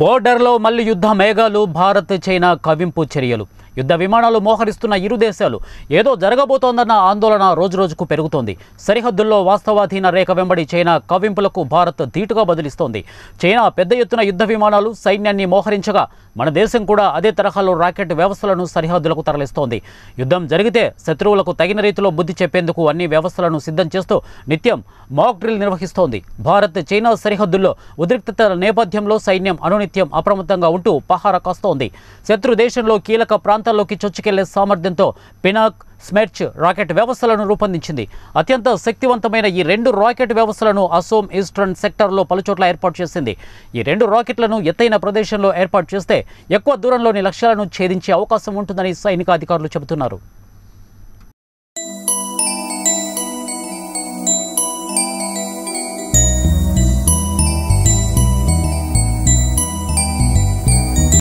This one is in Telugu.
బోర్డర్లో మళ్ళీ యుద్ధ మేఘాలు భారత్ చైనా కవింపు చర్యలు యుద్ధ విమానాలు మోహరిస్తున్న ఇరు దేశాలు ఏదో జరగబోతోందన్న ఆందోళన రోజురోజుకు పెరుగుతోంది సరిహద్దుల్లో వాస్తవాధీన రేఖ వెంబడి చైనా కవింపులకు భారత్ ధీటుగా బదిలిస్తోంది చైనా పెద్ద ఎత్తున యుద్ధ విమానాలు సైన్యాన్ని మోహరించగా మన దేశం కూడా అదే తరహాలో రాకెట్ వ్యవస్థలను సరిహద్దులకు తరలిస్తోంది యుద్ధం జరిగితే శత్రువులకు తగిన రీతిలో బుద్ధి చెప్పేందుకు అన్ని వ్యవస్థలను సిద్ధం చేస్తూ నిత్యం మాక్ డ్రిల్ నిర్వహిస్తోంది భారత్ చైనా సరిహద్దుల్లో ఉద్రిక్తతల నేపథ్యంలో సైన్యం అను నిత్యం అప్రమత్తంగా ఉంటూ పహార కాస్తోంది శత్రు దేశంలో కీలక ప్రాంతాల్లోకి చొచ్చుకెళ్లే సామర్థ్యంతో పినాక్ స్మెర్చ్ రాకెట్ వ్యవస్థలను రూపొందించింది అత్యంత శక్తివంతమైన ఈ రెండు రాకెట్ వ్యవస్థలను అసోం ఈస్టర్న్ సెక్టర్లో పలుచోట్ల ఏర్పాటు చేసింది ఈ రెండు రాకెట్లను ఎత్తైన ప్రదేశంలో ఏర్పాటు చేస్తే ఎక్కువ దూరంలోని లక్ష్యాలను ఛేదించే అవకాశం ఉంటుందని సైనికాధికారులు చెబుతున్నారు